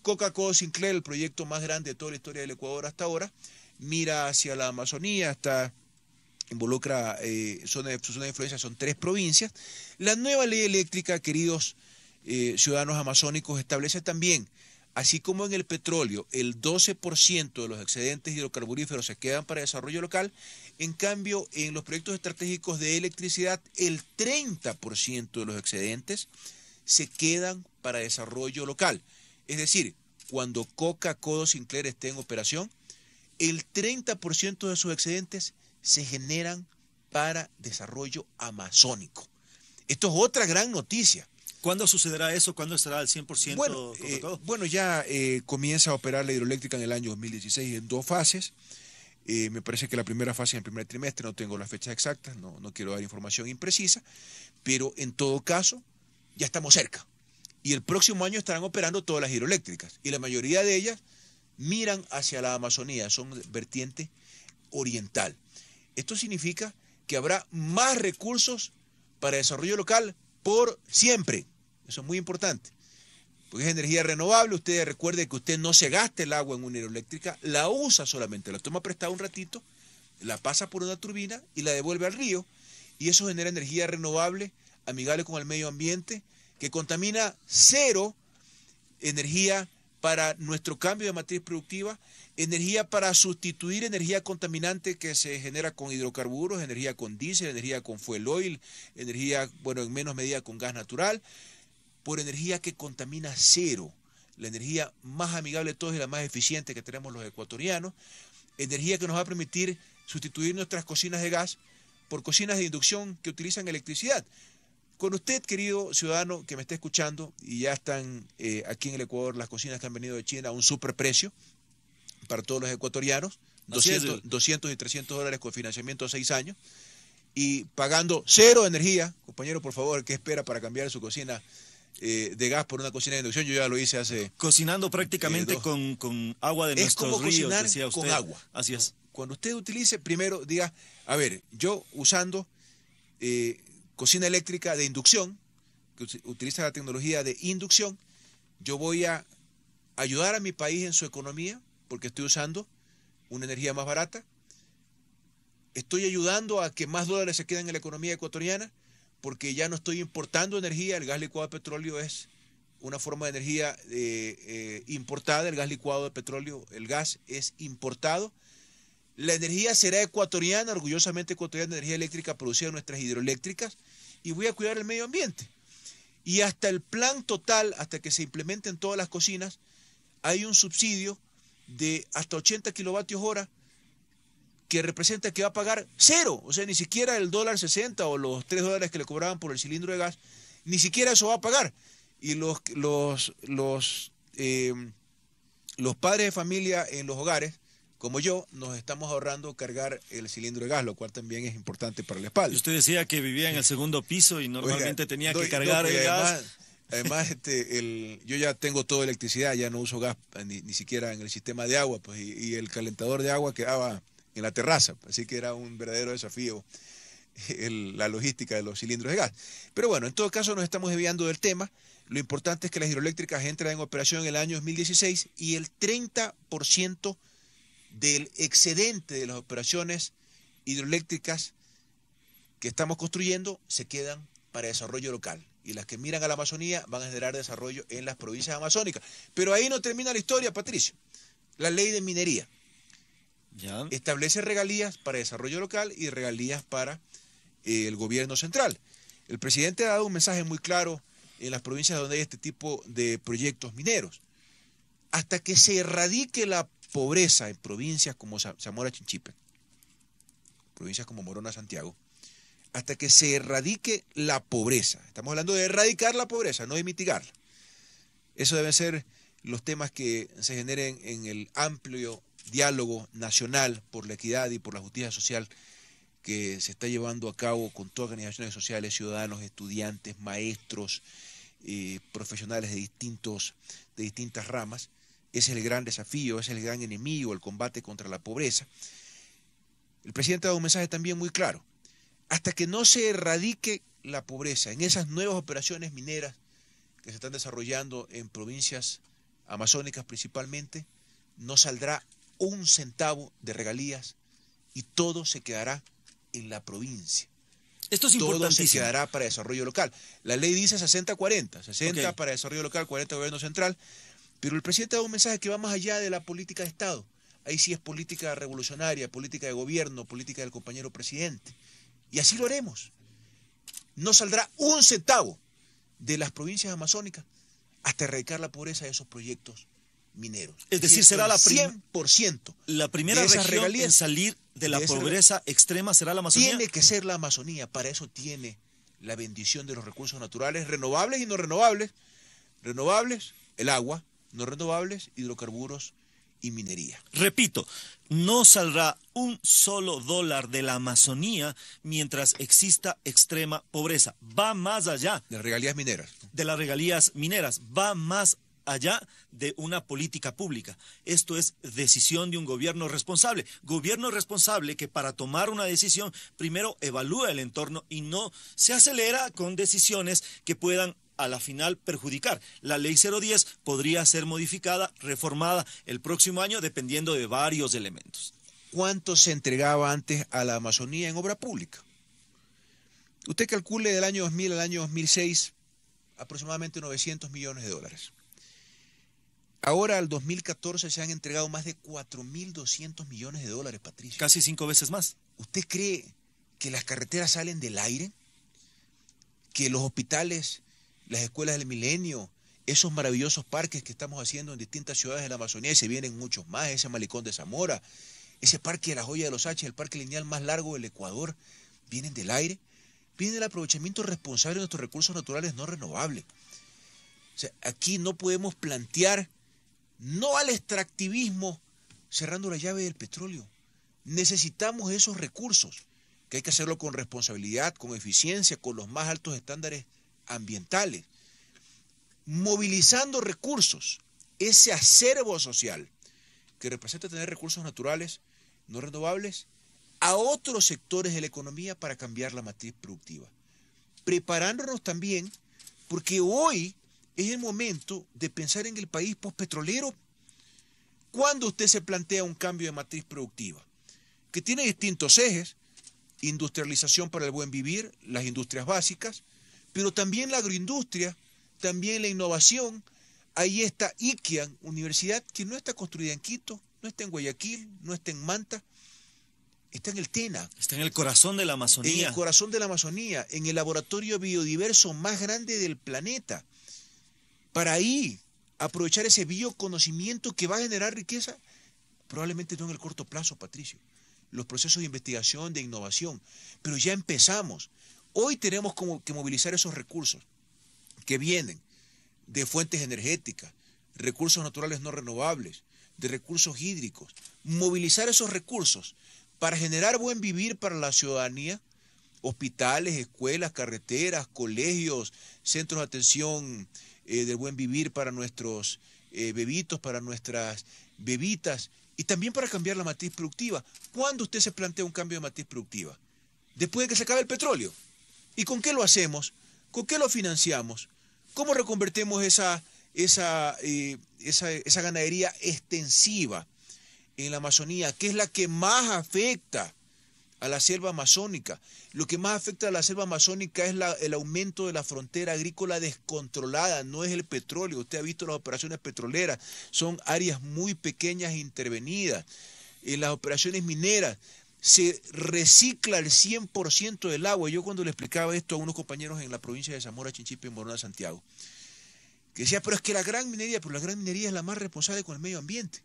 Speaker 1: Coca-Cola Sinclair, el proyecto más grande de toda la historia del Ecuador hasta ahora, mira hacia la Amazonía, hasta involucra, eh, su zona de influencia son tres provincias. La nueva ley eléctrica, queridos eh, ciudadanos amazónicos establece también, así como en el petróleo el 12% de los excedentes hidrocarburíferos se quedan para desarrollo local, en cambio en los proyectos estratégicos de electricidad el 30% de los excedentes se quedan para desarrollo local. Es decir, cuando Coca, Codo, Sinclair esté en operación, el 30% de sus excedentes se generan para desarrollo amazónico. Esto es otra gran noticia. ¿Cuándo sucederá eso? ¿Cuándo estará al 100% bueno, eh, bueno, ya eh, comienza a operar la hidroeléctrica en el año 2016 en dos fases. Eh, me parece que la primera fase en el primer trimestre, no tengo las fechas exactas, no, no quiero dar información imprecisa, pero en todo caso ya estamos cerca. Y el próximo año estarán operando todas las hidroeléctricas y la mayoría de ellas miran hacia la Amazonía, son vertiente oriental. Esto significa que habrá más recursos para desarrollo local por siempre. Eso es muy importante. Porque es energía renovable. Usted recuerde que usted no se gasta el agua en una hidroeléctrica, la usa solamente, la toma prestada un ratito, la pasa por una turbina y la devuelve al río. Y eso genera energía renovable, amigable con el medio ambiente, que contamina cero energía para nuestro cambio de matriz productiva, energía para sustituir energía contaminante que se genera con hidrocarburos, energía con diésel, energía con fuel oil, energía, bueno, en menos medida con gas natural, por energía que contamina cero, la energía más amigable de todos y la más eficiente que tenemos los ecuatorianos, energía que nos va a permitir sustituir nuestras cocinas de gas por cocinas de inducción que utilizan electricidad. Con usted, querido ciudadano que me está escuchando, y ya están eh, aquí en el Ecuador las cocinas que han venido de China a un superprecio para todos los ecuatorianos, 200, 200 y 300 dólares con financiamiento a seis años, y pagando cero energía, compañero, por favor, ¿qué espera para cambiar su cocina eh, de gas por una cocina de inducción. Yo ya lo hice hace. Cocinando prácticamente eh, con, agua de es nuestros ríos, decía usted. con agua. Así Cuando usted utilice, primero diga, a ver, yo usando eh, cocina eléctrica de inducción, que utiliza la tecnología de inducción, yo voy a ayudar a mi país en su economía, porque estoy usando una energía más barata, estoy ayudando a que más dólares se queden en la economía ecuatoriana porque ya no estoy importando energía, el gas licuado de petróleo es una forma de energía eh, eh, importada, el gas licuado de petróleo, el gas es importado. La energía será ecuatoriana, orgullosamente ecuatoriana, energía eléctrica producida en nuestras hidroeléctricas y voy a cuidar el medio ambiente. Y hasta el plan total, hasta que se implementen todas las cocinas, hay un subsidio de hasta 80 kilovatios hora que representa que va a pagar cero, o sea, ni siquiera el dólar 60 o los 3 dólares que le cobraban por el cilindro de gas, ni siquiera eso va a pagar. Y los, los, los, eh, los padres de familia en los hogares, como yo, nos estamos ahorrando cargar el cilindro de gas, lo cual también es importante para la espalda.
Speaker 2: Usted decía que vivía en el segundo piso y normalmente tenía que cargar el gas.
Speaker 1: Además, este, yo ya tengo toda electricidad, ya no uso gas eh, ni, siquiera en el sistema de agua, pues, y, y el calentador de agua quedaba en la terraza. Así que era un verdadero desafío eh, la logística de los cilindros de gas. Pero bueno, en todo caso nos estamos desviando del tema. Lo importante es que las hidroeléctricas entran en operación en el año 2016 y el 30% del excedente de las operaciones hidroeléctricas que estamos construyendo se quedan para desarrollo local. Y las que miran a la Amazonía van a generar desarrollo en las provincias amazónicas. Pero ahí no termina la historia, Patricio. La ley de minería. Establece regalías para desarrollo local y regalías para eh, el gobierno central. El presidente ha dado un mensaje muy claro en las provincias donde hay este tipo de proyectos mineros. Hasta que se erradique la pobreza en provincias como Zamora Chinchipe, provincias como Morona Santiago, hasta que se erradique la pobreza. Estamos hablando de erradicar la pobreza, no de mitigarla. Eso deben ser los temas que se generen en el amplio diálogo nacional por la equidad y por la justicia social que se está llevando a cabo con todas las organizaciones sociales, ciudadanos, estudiantes, maestros, eh, profesionales de, distintos, de distintas ramas. Ese Es el gran desafío, ese es el gran enemigo, el combate contra la pobreza. El presidente ha dado un mensaje también muy claro. Hasta que no se erradique la pobreza en esas nuevas operaciones mineras que se están desarrollando en provincias amazónicas principalmente, no saldrá un centavo de regalías y todo se quedará en la provincia. Esto es Todo se quedará para desarrollo local. La ley dice 60-40, 60, para desarrollo local, 40 gobierno central, pero el presidente da un mensaje que va más allá de la política de Estado. Ahí sí es política revolucionaria, política de gobierno, política del compañero presidente. Y así lo haremos. No saldrá un centavo de las provincias amazónicas hasta erradicar la pobreza de esos proyectos es decir, será la 100%. La primera región en salir de la pobreza extrema será la Amazonía. Tiene que ser la Amazonía, para eso tiene la bendición de los recursos naturales renovables y no renovables. Renovables, el agua, no renovables, hidrocarburos y minería. Repito, no saldrá
Speaker 2: un solo dólar de la Amazonía mientras exista extrema pobreza. Va más allá. De las regalías mineras. De las regalías mineras. Va más allá de una política pública. Esto es decisión de un gobierno responsable. Gobierno responsable que para tomar una decisión primero evalúa el entorno y no se acelera con decisiones que puedan a la final perjudicar. La ley 010 podría ser modificada, reformada el próximo año dependiendo de varios elementos.
Speaker 1: ¿Cuánto se entregaba antes a la Amazonía en obra pública? Usted calcule del año 2000 al año 2006 aproximadamente 900 millones de dólares. Ahora, al 2014, se han entregado más de 4.200 millones de dólares, Patricia. Casi cinco veces más. ¿Usted cree que las carreteras salen del aire? ¿Que los hospitales, las escuelas del milenio, esos maravillosos parques que estamos haciendo en distintas ciudades de la Amazonía y se vienen muchos más, ese malecón de Zamora, ese parque de la joya de los H, el parque lineal más largo del Ecuador, vienen del aire, viene el aprovechamiento responsable de nuestros recursos naturales no renovables. O sea, aquí no podemos plantear no al extractivismo cerrando la llave del petróleo. Necesitamos esos recursos, que hay que hacerlo con responsabilidad, con eficiencia, con los más altos estándares ambientales, movilizando recursos, ese acervo social que representa tener recursos naturales no renovables a otros sectores de la economía para cambiar la matriz productiva. Preparándonos también porque hoy es el momento de pensar en el país postpetrolero. cuando usted se plantea un cambio de matriz productiva? Que tiene distintos ejes, industrialización para el buen vivir, las industrias básicas, pero también la agroindustria, también la innovación. Ahí está IKEAN, universidad que no está construida en Quito, no está en Guayaquil, no está en Manta, está en el Tena.
Speaker 2: Está en el corazón de la Amazonía. En el
Speaker 1: corazón de la Amazonía, en el laboratorio biodiverso más grande del planeta para ahí aprovechar ese bioconocimiento que va a generar riqueza? Probablemente no en el corto plazo, Patricio. Los procesos de investigación, de innovación. Pero ya empezamos. Hoy tenemos como que movilizar esos recursos que vienen de fuentes energéticas, recursos naturales no renovables, de recursos hídricos. Movilizar esos recursos para generar buen vivir para la ciudadanía, hospitales, escuelas, carreteras, colegios, centros de atención eh, del buen vivir para nuestros eh, bebitos, para nuestras bebitas y también para cambiar la matriz productiva. ¿Cuándo usted se plantea un cambio de matriz productiva? Después de que se acabe el petróleo. ¿Y con qué lo hacemos? ¿Con qué lo financiamos? ¿Cómo reconvertimos esa, esa, eh, esa ganadería extensiva en la Amazonía, que es la que más afecta? a la selva amazónica. Lo que más afecta a la selva amazónica es el aumento de la frontera agrícola descontrolada, no es el petróleo. Usted ha visto las operaciones petroleras, son áreas muy pequeñas intervenidas. En eh, las operaciones mineras se recicla el 100% del agua. Yo cuando le explicaba esto a unos compañeros en la provincia de Zamora, Chinchipe, en Morona, Santiago, que decía, pero es que la gran minería, pero la gran minería es la más responsable con el medio ambiente,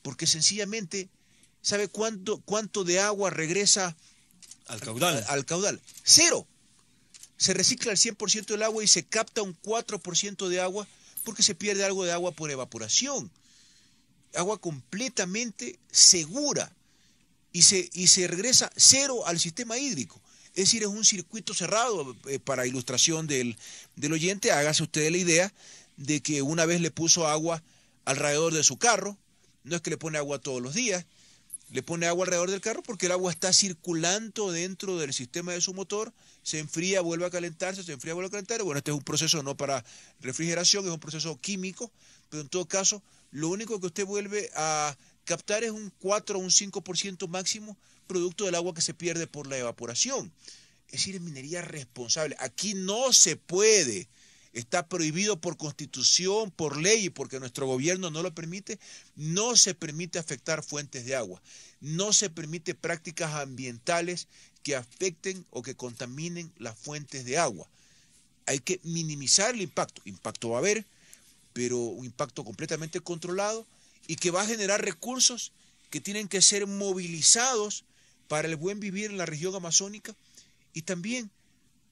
Speaker 1: porque sencillamente ¿Sabe cuánto, cuánto de agua regresa al caudal? Al, caudal. Cero. Se recicla el 100% del agua y se capta un 4% de agua porque se pierde algo de agua por evaporación. Agua completamente segura y se, y se regresa cero al sistema hídrico. Es decir, es un circuito cerrado. Eh, para ilustración del, del oyente, hágase usted la idea de que una vez le puso agua alrededor de su carro, no es que le pone agua todos los días, le pone agua alrededor del carro porque el agua está circulando dentro del sistema de su motor, se enfría, vuelve a calentarse, se enfría, vuelve a calentar. Bueno, este es un proceso no para refrigeración, es un proceso químico, pero en todo caso, lo único que usted vuelve a captar es un 4 o un 5% máximo producto del agua que se pierde por la evaporación. Es decir, minería responsable. Aquí no se puede está prohibido por constitución, por ley, porque nuestro gobierno no lo permite, no se permite afectar fuentes de agua, no se permite prácticas ambientales que afecten o que contaminen las fuentes de agua. Hay que minimizar el impacto. Impacto va a haber, pero un impacto completamente controlado y que va a generar recursos que tienen que ser movilizados para el buen vivir en la región amazónica y también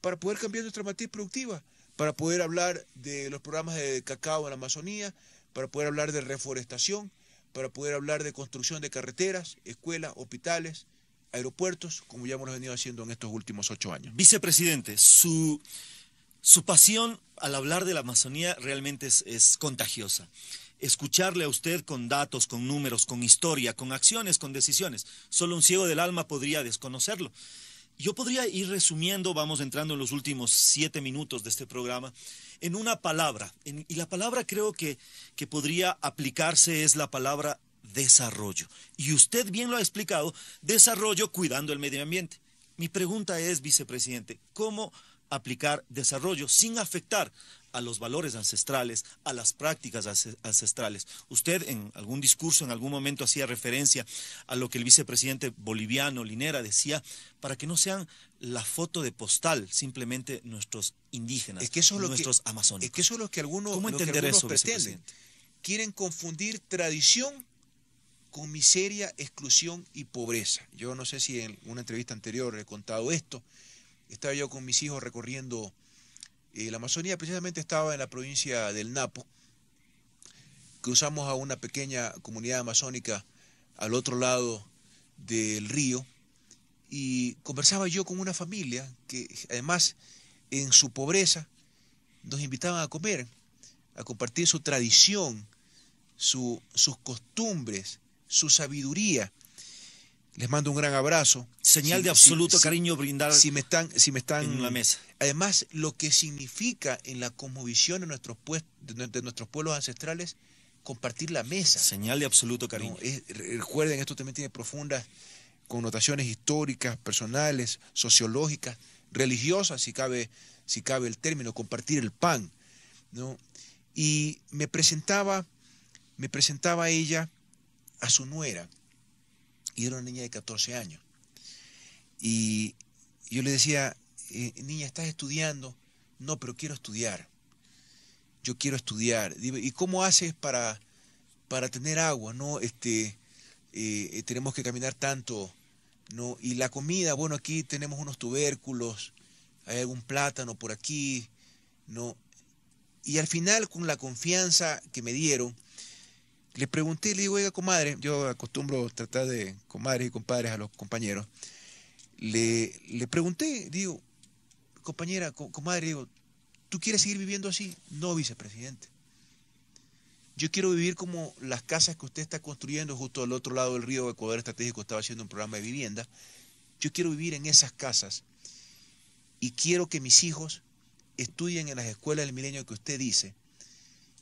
Speaker 1: para poder cambiar nuestra matriz productiva para poder hablar de los programas de cacao en la Amazonía, para poder hablar de reforestación, para poder hablar de construcción de carreteras, escuelas, hospitales, aeropuertos, como ya hemos venido haciendo en estos últimos ocho años. Vicepresidente,
Speaker 2: su, su pasión al hablar de la Amazonía realmente es, es contagiosa escucharle a usted con datos, con números, con historia, con acciones, con decisiones. Solo un ciego del alma podría desconocerlo. Yo podría ir resumiendo, vamos entrando en los últimos siete minutos de este programa, en una palabra. y la palabra creo que, que podría aplicarse es la palabra desarrollo. Y usted bien lo ha explicado, desarrollo cuidando el medio ambiente. Mi pregunta es, vicepresidente, ¿cómo aplicar desarrollo sin afectar a los valores ancestrales, a las prácticas ancestrales. Usted en algún discurso, en algún momento hacía referencia a lo que el vicepresidente boliviano Linera decía, para que no sean la foto de postal simplemente
Speaker 1: nuestros indígenas, que nuestros amazónicos. Es que eso que algunos, ¿Cómo entender pretenden. Quieren confundir tradición con miseria, exclusión y pobreza. Yo no sé si en una entrevista anterior he contado esto. Estaba yo con mis hijos recorriendo la Amazonía precisamente estaba en la provincia del Napo. Cruzamos a una pequeña comunidad amazónica al otro lado del río y conversaba yo con una familia que además en su pobreza nos invitaban a comer, a compartir su tradición, sus costumbres, su sabiduría les mando un gran abrazo. Señal de absoluto cariño brindar. Si me están, si me están en la mesa. Además, lo que significa en la conmovisión de nuestros, pueblos ancestrales compartir la mesa. Señal de absoluto cariño. recuerden, esto también tiene profundas connotaciones históricas, personales, sociológicas, religiosas, si cabe, si cabe el término, compartir el pan. Y me presentaba, me presentaba ella a su nuera y era una niña de 14 años. Y yo le decía, eh, niña, ¿estás estudiando? No, pero quiero estudiar. Yo quiero estudiar. ¿Y cómo haces para, para tener agua? No, este, eh, tenemos que caminar tanto. ¿no? Y la comida, bueno, aquí tenemos unos tubérculos, hay algún plátano por aquí, ¿no? Y al final, con la confianza que me dieron, le pregunté, le digo, oiga, comadre, yo acostumbro tratar de comadres y compadres a los compañeros. Le, le pregunté, digo, compañera, comadre, digo, ¿tú quieres seguir viviendo así? No, vicepresidente. Yo quiero vivir como las casas que usted está construyendo justo al otro lado del río Ecuador Estratégico, estaba haciendo un programa de vivienda. Yo quiero vivir en esas casas y quiero que mis hijos estudien en las escuelas del milenio que usted dice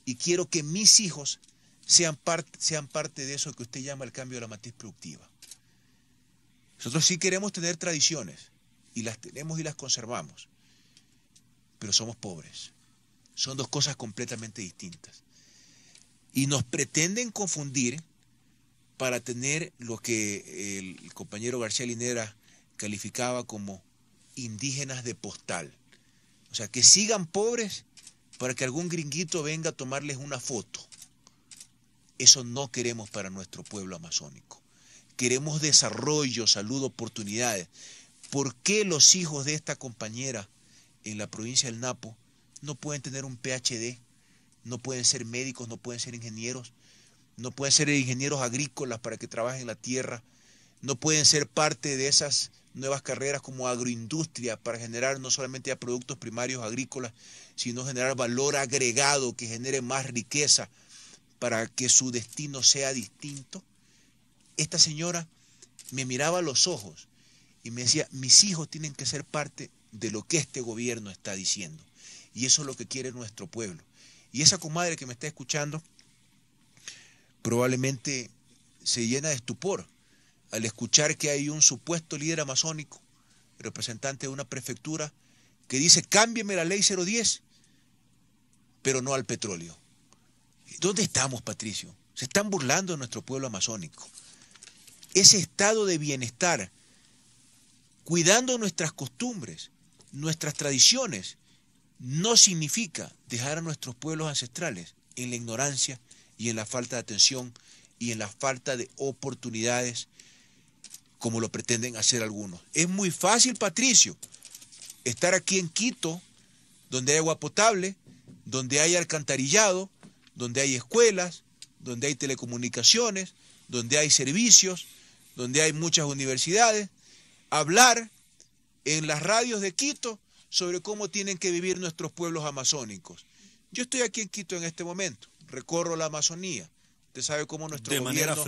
Speaker 1: y quiero que mis hijos sean, sean parte de eso que usted llama el cambio de la matriz productiva. Nosotros sí queremos tener tradiciones, y las tenemos y las conservamos, pero somos pobres. Son dos cosas completamente distintas. Y nos pretenden confundir para tener lo que el compañero García Linera calificaba como indígenas de postal. O sea, que sigan pobres para que algún gringuito venga a tomarles una foto. Eso no queremos para nuestro pueblo amazónico. Queremos desarrollo, salud, oportunidades. ¿Por qué los hijos de esta compañera en la provincia del Napo no pueden tener un PhD? No pueden ser médicos, no pueden ser ingenieros, no pueden ser ingenieros agrícolas para que trabajen en la tierra, no pueden ser parte de esas nuevas carreras como agroindustria para generar no solamente productos primarios agrícolas, sino generar valor agregado que genere más riqueza para que su destino sea distinto. Esta señora me miraba a los ojos y me decía, mis hijos tienen que ser parte de lo que este gobierno está diciendo. Y eso es lo que quiere nuestro pueblo. Y esa comadre que me está escuchando probablemente se llena de estupor al escuchar que hay un supuesto líder amazónico, representante de una prefectura, que dice, cámbieme la ley 010, pero no al petróleo. ¿Dónde estamos, Patricio? Se están burlando de nuestro pueblo amazónico. Ese estado de bienestar, cuidando nuestras costumbres, nuestras tradiciones, no significa dejar a nuestros pueblos ancestrales en la ignorancia y en la falta de atención y en la falta de oportunidades como lo pretenden hacer algunos. Es muy fácil, Patricio, estar aquí en Quito, donde hay agua potable, donde hay alcantarillado, donde hay escuelas, donde hay telecomunicaciones, donde hay servicios, donde hay muchas universidades, hablar en las radios de Quito sobre cómo tienen que vivir nuestros pueblos amazónicos. Yo estoy aquí en Quito en este momento, recorro la Amazonía. Usted sabe cómo nuestro gobierno,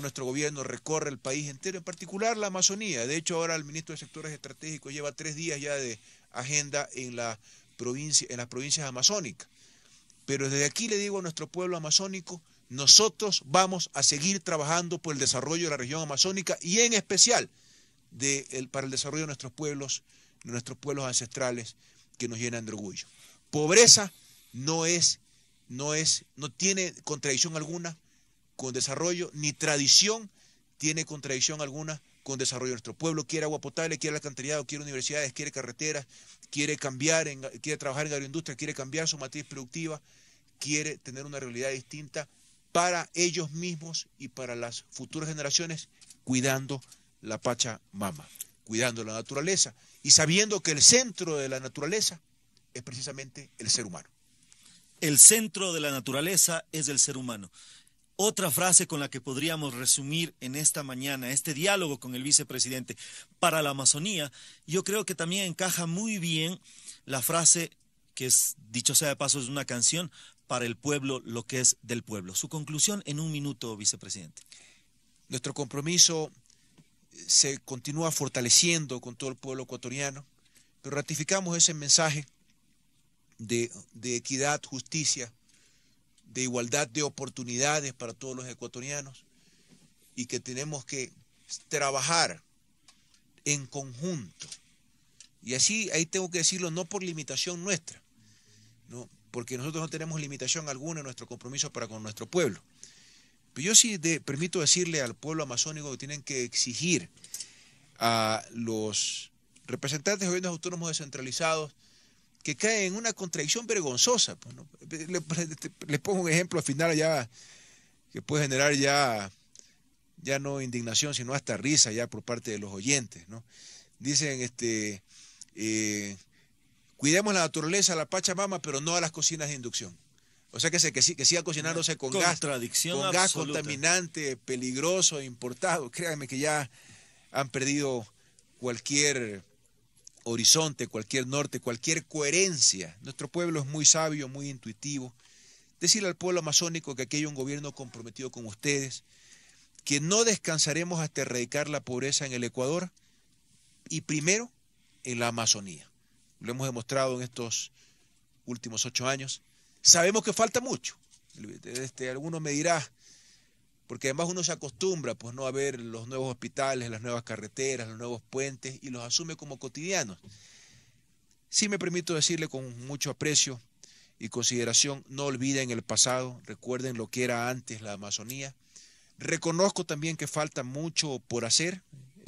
Speaker 1: nuestro gobierno recorre el país entero, en particular la Amazonía. De hecho, ahora el ministro de Sectores Estratégicos lleva tres días ya de agenda en la provincia, en las provincias amazónicas. Pero desde aquí le digo a nuestro pueblo amazónico, nosotros vamos a seguir trabajando por el desarrollo de la región amazónica y en especial para el desarrollo de nuestros pueblos, nuestros pueblos ancestrales que nos llenan de orgullo. Pobreza no es, no es, no tiene contradicción alguna con desarrollo, ni tradición tiene contradicción alguna con desarrollo. Nuestro pueblo quiere agua potable, quiere alcantarillado, quiere universidades, quiere carreteras, quiere cambiar, quiere trabajar en agroindustria, quiere cambiar su matriz productiva, quiere tener una realidad distinta para ellos mismos y para las futuras generaciones, cuidando la Pachamama, cuidando la naturaleza y sabiendo que el centro de la naturaleza es precisamente el ser humano. El centro de la naturaleza
Speaker 2: es el ser humano. Otra frase con la que podríamos resumir en esta mañana, este diálogo con el vicepresidente para la Amazonía, yo creo que también encaja muy bien la frase que es, dicho sea de paso, es una canción, para el pueblo lo que es
Speaker 1: del pueblo. Su conclusión en un minuto, vicepresidente. Nuestro compromiso eh, se continúa fortaleciendo con todo el pueblo ecuatoriano, pero ratificamos ese mensaje de, equidad, justicia, de igualdad de oportunidades para todos los ecuatorianos y que tenemos que trabajar en conjunto. Y así, ahí tengo que decirlo, no por limitación nuestra, ¿no? porque nosotros no tenemos limitación alguna en nuestro compromiso para con nuestro pueblo. Pero yo sí permito decirle al pueblo amazónico que tienen que exigir a los representantes de gobiernos autónomos descentralizados que caen en una contradicción vergonzosa. Les pues, pongo un ejemplo al final allá, que puede generar ya, ya no indignación, sino hasta risa ya por parte de los oyentes. ¿no? Dicen este, eh, cuidemos la naturaleza, la pachamama, pero no a las cocinas de inducción. O sea que, se, que, siga cocinándose con gas, con gas contaminante, peligroso, importado. Créanme que ya han perdido cualquier horizonte, cualquier norte, cualquier coherencia. Nuestro pueblo es muy sabio, muy intuitivo. Decirle al pueblo amazónico que aquí hay un gobierno comprometido con ustedes, que no descansaremos hasta erradicar la pobreza en el Ecuador y primero en la Amazonía lo hemos demostrado en estos últimos ocho años. Sabemos que falta mucho. Este, alguno me dirá, porque además uno se acostumbra pues, ¿no? a ver los nuevos hospitales, las nuevas carreteras, los nuevos puentes y los asume como cotidianos. Sí me permito decirle con mucho aprecio y consideración, no olviden el pasado, recuerden lo que era antes la Amazonía. Reconozco también que falta mucho por hacer,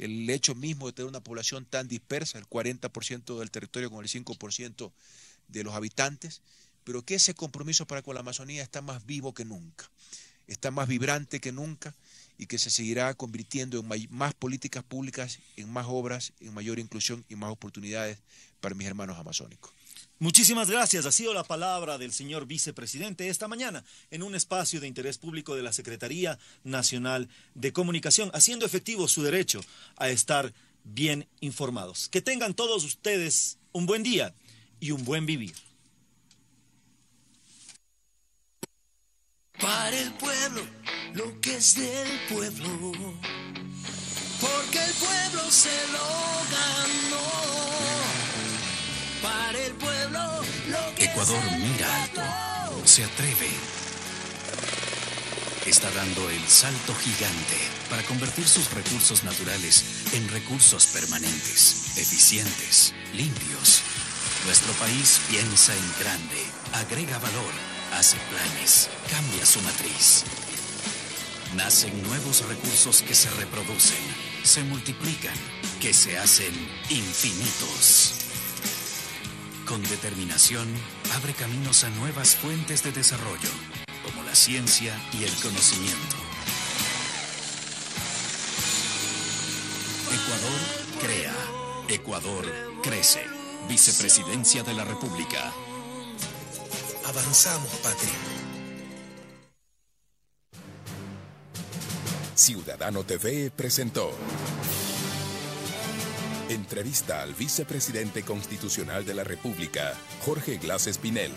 Speaker 1: el hecho mismo de tener una población tan dispersa, el 40% del territorio con el 5% de los habitantes, pero que ese compromiso para con la Amazonía está más vivo que nunca, está más vibrante que nunca y que se seguirá convirtiendo en más políticas públicas, en más obras, en mayor inclusión y más oportunidades para mis hermanos amazónicos. Muchísimas gracias. Ha sido la palabra del señor vicepresidente esta mañana en un
Speaker 2: espacio de interés público de la Secretaría Nacional de Comunicación, haciendo efectivo su derecho a estar bien informados. Que tengan todos ustedes un buen día y un buen vivir. Para el pueblo, lo que es del pueblo,
Speaker 1: porque el pueblo se lo ganó para el pueblo. Ecuador mira alto, se atreve.
Speaker 2: Está dando el salto gigante para convertir sus recursos naturales en recursos permanentes, eficientes, limpios. Nuestro país piensa en grande, agrega valor, hace planes, cambia su matriz. Nacen nuevos recursos que se reproducen, se multiplican, que se hacen infinitos. Con determinación, abre caminos a nuevas fuentes de desarrollo, como la ciencia y el conocimiento. Ecuador crea. Ecuador crece. Vicepresidencia de la República. Avanzamos, patria.
Speaker 1: Ciudadano TV presentó. Entrevista al vicepresidente constitucional de la República, Jorge Glass Espinel.